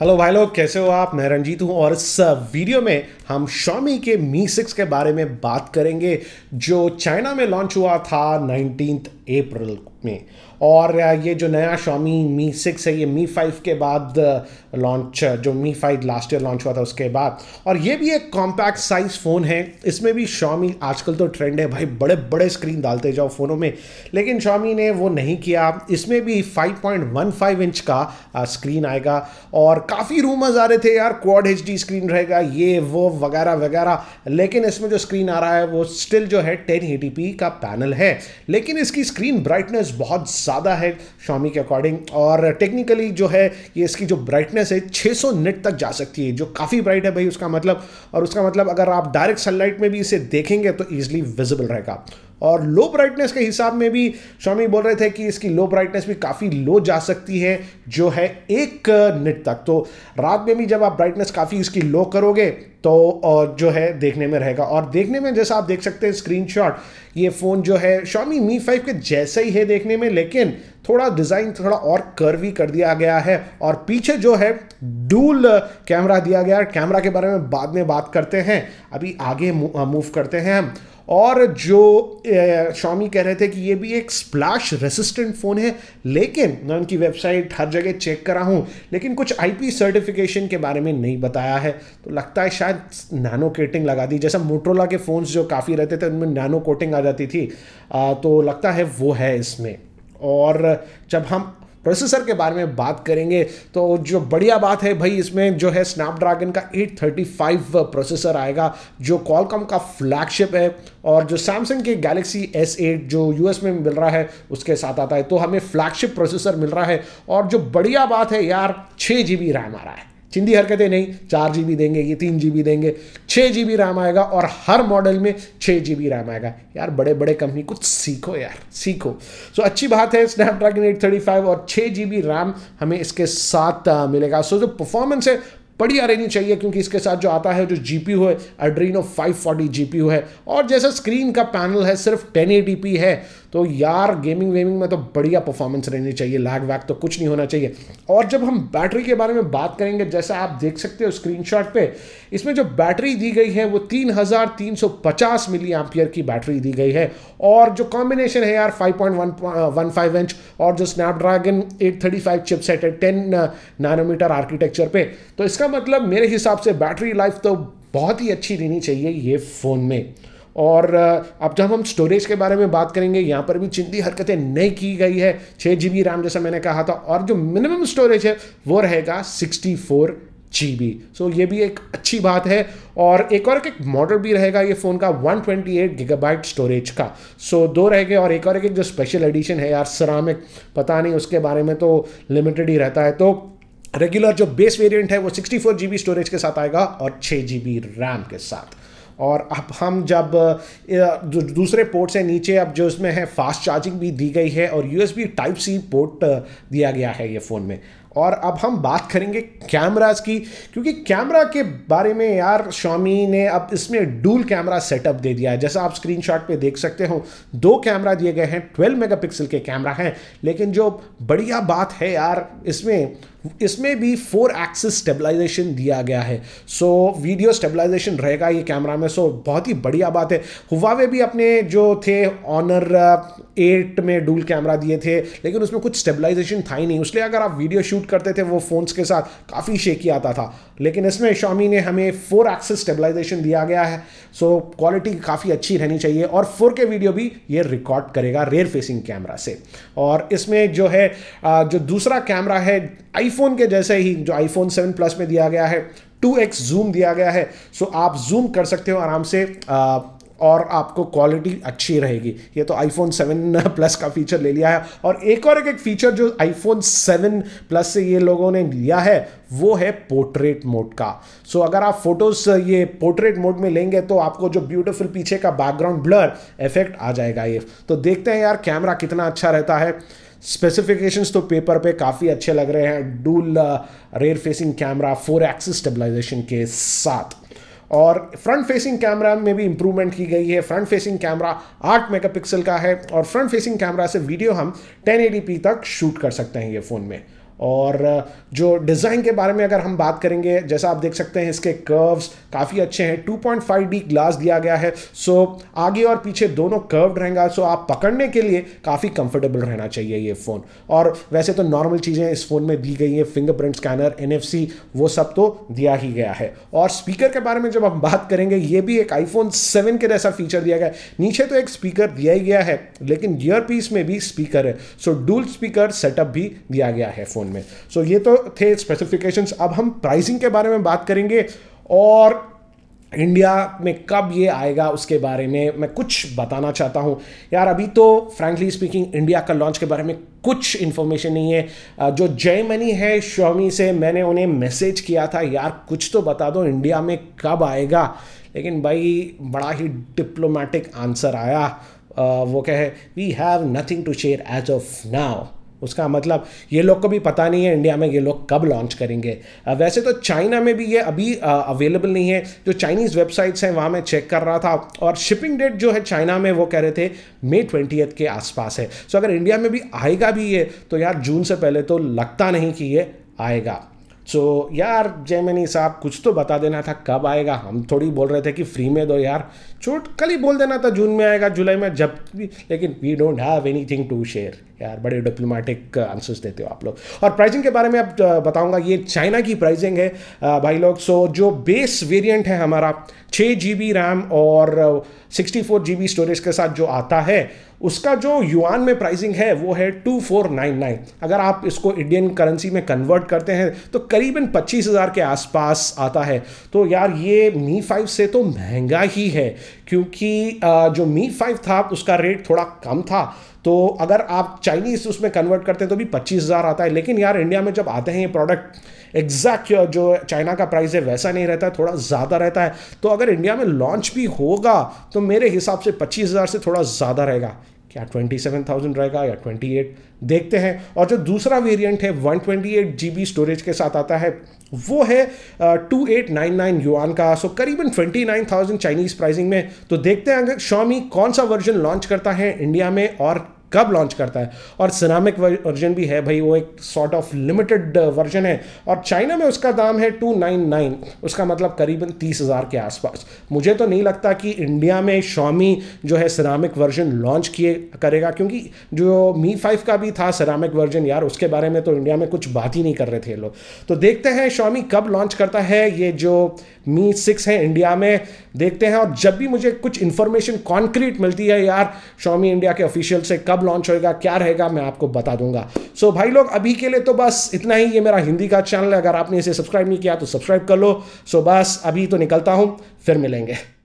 hello भाई लोग कैसे हो आप मैं रंजीत हूँ और इस वीडियो में हम शॉमी के मी सिक्स के बारे में बात करेंगे जो चाइना में लॉन्च हुआ था नाइनटीन अप्रैल को में और ये जो नया शॉमी मी सिक्स है ये मी फाइव के बाद लॉन्च जो Mi five last year launch हुआ था उसके बाद और ये भी एक कॉम्पैक्ट साइज़ फ़ोन है इसमें भी शॉमी आजकल तो ट्रेंड है भाई बड़े बड़े स्क्रीन डालते जाओ फ़ोनों में लेकिन शॉमी ने वो नहीं किया इसमें भी 5.15 इंच का स्क्रीन आएगा और काफ़ी रूमर्स आ रहे थे यार क्वाड एच स्क्रीन रहेगा ये वो वगैरह वगैरह लेकिन इसमें जो स्क्रीन आ रहा है वो स्टिल जो है टेन का पैनल है लेकिन इसकी स्क्रीन ब्राइटनेस बहुत ज़्यादा है शामी के अकॉर्डिंग और टेक्निकली जो है ये इसकी जो ब्राइटनेस है 600 निट तक जा सकती है जो काफ़ी ब्राइट है भाई उसका मतलब और उसका मतलब अगर आप डायरेक्ट सनलाइट में भी इसे देखेंगे तो ईजिली विजिबल रहेगा और लो ब्राइटनेस के हिसाब में भी स्वामी बोल रहे थे कि इसकी लो ब्राइटनेस भी काफ़ी लो जा सकती है जो है एक मिनट तक तो रात में भी जब आप ब्राइटनेस काफ़ी इसकी लो करोगे तो जो है देखने में रहेगा और देखने में जैसा आप देख सकते हैं स्क्रीनशॉट ये फ़ोन जो है शॉमी मी फाइव के जैसा ही है देखने में लेकिन थोड़ा डिज़ाइन थोड़ा और कर्वी कर दिया गया है और पीछे जो है डूल कैमरा दिया गया है कैमरा के बारे में बाद में बात करते हैं अभी आगे मूव करते हैं हम और जो शामी कह रहे थे कि ये भी एक स्प्लैश रेसिस्टेंट फ़ोन है लेकिन मैं उनकी वेबसाइट हर जगह चेक करा हूँ लेकिन कुछ आईपी सर्टिफिकेशन के बारे में नहीं बताया है तो लगता है शायद नैनो केटिंग लगा दी जैसा मोटरोला के फ़ोन्स जो काफ़ी रहते थे उनमें नैनो कोटिंग आ जाती थी आ, तो लगता है वो है इसमें और जब हम प्रोसेसर के बारे में बात करेंगे तो जो बढ़िया बात है भाई इसमें जो है स्नैपड्रैगन का 835 प्रोसेसर आएगा जो कॉलकॉम का फ्लैगशिप है और जो सैमसंग के गैलेक्सी S8 जो यूएस में मिल रहा है उसके साथ आता है तो हमें फ्लैगशिप प्रोसेसर मिल रहा है और जो बढ़िया बात है यार छः जी रैम आ रहा है चिंदी हरकतें नहीं चार जी देंगे ये तीन जी देंगे छः जी रैम आएगा और हर मॉडल में छः जी रैम आएगा यार बड़े बड़े कंपनी कुछ सीखो यार सीखो सो so, अच्छी बात है स्नैपड्रैगन फाइव और छः जी रैम हमें इसके साथ मिलेगा सो so, जो परफॉर्मेंस है बढ़िया रहनी चाहिए क्योंकि इसके साथ जो आता है जो जी पी है अड्रीनो फोर्टी जी पी है और जैसा स्क्रीन का पैनल है सिर्फ 1080p है तो यार गेमिंग वेमिंग में तो बढ़िया परफॉर्मेंस रहनी चाहिए लैग वैग तो कुछ नहीं होना चाहिए और जब हम बैटरी के बारे में बात करेंगे जैसा आप देख सकते हो स्क्रीन पे इसमें जो बैटरी दी गई है वो तीन मिली एम्पियर की बैटरी दी गई है और जो कॉम्बिनेशन है यार फाइव इंच uh, और जो स्नैपड्रैगन 835 चिपसेट है टेन नैनोमीटर आर्किटेक्चर पे तो इसका मतलब मेरे हिसाब से बैटरी लाइफ तो बहुत ही अच्छी रहनी चाहिए ये फ़ोन में और अब जब हम स्टोरेज के बारे में बात करेंगे यहाँ पर भी चिंती हरकतें नहीं की गई है छः जी रैम जैसा मैंने कहा था और जो मिनिमम स्टोरेज है वो रहेगा sixty four G B so ये भी एक अच्छी बात है और एक और एक मॉडल भी रहेगा ये फ़ोन का 128 ट्वेंटी एट गीगाबाइट स्टोरेज का सो so, दो रह गए और एक और एक जो स्पेशल एडिशन है यार सरामिक पता नहीं उसके बारे में तो लिमिटेड ही रहता है तो रेगुलर जो बेस वेरिएंट है वो sixty four G B storage के साथ आएगा और छः जी बी रैम के साथ और अब हम जब दूसरे पोर्ट से नीचे अब जो इसमें है फास्ट चार्जिंग भी दी गई है और यूएसबी टाइप सी पोर्ट दिया गया है ये फ़ोन में और अब हम बात करेंगे कैमराज की क्योंकि कैमरा के बारे में यार शॉमी ने अब इसमें डूल कैमरा सेटअप दे दिया है जैसा आप स्क्रीनशॉट पे देख सकते हो दो कैमरा दिए गए हैं 12 मेगापिक्सल के कैमरा हैं लेकिन जो बढ़िया बात है यार इसमें इसमें भी फोर एक्सिस स्टेबलाइजेशन दिया गया है सो वीडियो स्टेबलाइजेशन रहेगा ये कैमरा में सो बहुत ही बढ़िया बात है हुवावे भी अपने जो थे ऑनर एट uh, में डूल कैमरा दिए थे लेकिन उसमें कुछ स्टेबलाइजेशन था ही नहीं उसलिए अगर आप वीडियो शूट करते थे वो फ़ोन्स के साथ काफ़ी शेकी आता था लेकिन इसमें शॉमी ने हमें फोर एक्सिस स्टेबलाइजेशन दिया गया है सो क्वालिटी काफ़ी अच्छी रहनी चाहिए और फोर के वीडियो भी ये रिकॉर्ड करेगा रेयर फेसिंग कैमरा से और इसमें जो है uh, जो दूसरा कैमरा है आई आईफोन के जैसे ही जो आईफोन सेवन प्लस में दिया गया है टू एक्स जूम दिया गया है सो आप जूम कर सकते हो आराम से आ, और आपको क्वालिटी अच्छी रहेगी ये तो आईफोन 7 प्लस का फीचर ले लिया है और एक और एक, एक फीचर जो आईफोन 7 प्लस से ये लोगों ने लिया है वो है पोर्ट्रेट मोड का सो so, अगर आप फोटोज ये पोर्ट्रेट मोड में लेंगे तो आपको जो ब्यूटीफुल पीछे का बैकग्राउंड ब्लर इफेक्ट आ जाएगा ये तो देखते हैं यार कैमरा कितना अच्छा रहता है स्पेसिफिकेशंस तो पेपर पे काफ़ी अच्छे लग रहे हैं dual rear facing camera four axis stabilisation के साथ और फ्रंट फेसिंग कैमरा में भी इंप्रूवमेंट की गई है फ्रंट फेसिंग कैमरा 8 मेगापिक्सल का है और फ्रंट फेसिंग कैमरा से वीडियो हम 1080p तक शूट कर सकते हैं ये फ़ोन में और जो डिज़ाइन के बारे में अगर हम बात करेंगे जैसा आप देख सकते हैं इसके कर्व्स काफ़ी अच्छे हैं 2.5 डी ग्लास दिया गया है सो आगे और पीछे दोनों कर्व्ड रहेगा सो आप पकड़ने के लिए काफ़ी कंफर्टेबल रहना चाहिए ये फ़ोन और वैसे तो नॉर्मल चीज़ें इस फ़ोन में दी गई हैं फिंगरप्रिंट स्कैनर एन वो सब तो दिया ही गया है और स्पीकर के बारे में जब हम बात करेंगे ये भी एक आईफोन सेवन के जैसा फीचर दिया गया है नीचे तो एक स्पीकर दिया ही गया है लेकिन ईयर पीस में भी स्पीकर है सो डूल स्पीकर सेटअप भी दिया गया है फ़ोन में सो so, ये तो थे स्पेसिफिकेशंस अब हम प्राइसिंग के बारे में बात करेंगे और इंडिया में कब ये आएगा उसके बारे में मैं कुछ बताना चाहता हूँ यार अभी तो फ्रैंकली स्पीकिंग इंडिया का लॉन्च के बारे में कुछ इन्फॉर्मेशन नहीं है जो जय मनी है शोमी से मैंने उन्हें मैसेज किया था यार कुछ तो बता दो इंडिया में कब आएगा लेकिन भाई बड़ा ही डिप्लोमेटिक आंसर आया वो कहे we have nothing to share as of now उसका मतलब ये लोग को भी पता नहीं है इंडिया में ये लोग कब लॉन्च करेंगे वैसे तो चाइना में भी ये अभी अवेलेबल नहीं है जो चाइनीज़ वेबसाइट्स हैं वहाँ मैं चेक कर रहा था और शिपिंग डेट जो है चाइना में वो कह रहे थे मे ट्वेंटी के आसपास है सो अगर इंडिया में भी आएगा भी ये तो यार जून से पहले तो लगता नहीं कि ये आएगा सो so, यार जयमिनी साहब कुछ तो बता देना था कब आएगा हम थोड़ी बोल रहे थे कि फ्री में दो यार छोट कल ही बोल देना था जून में आएगा जुलाई में जब भी लेकिन we don't have anything to share यार बड़े डिप्लोमेटिक आंसर्स देते हो आप लोग और प्राइसिंग के बारे में अब बताऊंगा ये चाइना की प्राइसिंग है भाई लोग सो so, जो बेस वेरियंट है हमारा छः जी रैम और सिक्सटी फोर स्टोरेज के साथ जो आता है उसका जो युआन में प्राइसिंग है वो है टू फोर नाइन नाइन अगर आप इसको इंडियन करेंसी में कन्वर्ट करते हैं तो करीबन पच्चीस हज़ार के आसपास आता है तो यार ये मी फाइव से तो महंगा ही है क्योंकि जो मी फाइव था उसका रेट थोड़ा कम था तो अगर आप चाइनीज़ उसमें कन्वर्ट करते हैं तो भी पच्चीस हज़ार आता है लेकिन यार इंडिया में जब आते हैं ये प्रोडक्ट एग्जैक्ट जो चाइना का प्राइस है वैसा नहीं रहता है थोड़ा ज़्यादा रहता है तो अगर इंडिया में लॉन्च भी होगा तो मेरे हिसाब से पच्चीस हज़ार से थोड़ा ज़्यादा रहेगा क्या 27,000 रहेगा या 28 देखते हैं और जो दूसरा वेरिएंट है 128 जीबी स्टोरेज के साथ आता है वो है two eight nine nine yuan का सो करीबन twenty nine thousand Chinese pricing में तो देखते हैं अगर शॉमी कौन सा वर्जन लॉन्च करता है इंडिया में और कब लॉन्च करता है और सिनामिक वर्जन भी है भाई वो एक सॉर्ट ऑफ लिमिटेड वर्जन है और चाइना में उसका दाम है टू नाइन नाइन उसका मतलब करीबन तीस हज़ार के आसपास मुझे तो नहीं लगता कि इंडिया में शॉमी जो है सिरामिक वर्जन लॉन्च किए करेगा क्योंकि जो मी फाइव का भी था सिरामिक वर्जन यार उसके बारे में तो इंडिया में कुछ बात ही नहीं कर रहे थे लोग तो देखते हैं शॉमी कब लॉन्च करता है ये जो मी सिक्स है इंडिया में देखते हैं और जब भी मुझे कुछ इन्फॉर्मेशन कॉन्क्रीट मिलती है यार शॉमी इंडिया के ऑफिशियल से कब लॉन्च होएगा क्या रहेगा मैं आपको बता दूंगा सो so, भाई लोग अभी के लिए तो बस इतना ही ये मेरा हिंदी का चैनल है अगर आपने इसे सब्सक्राइब नहीं किया तो सब्सक्राइब कर लो सो so, बस अभी तो निकलता हूँ फिर मिलेंगे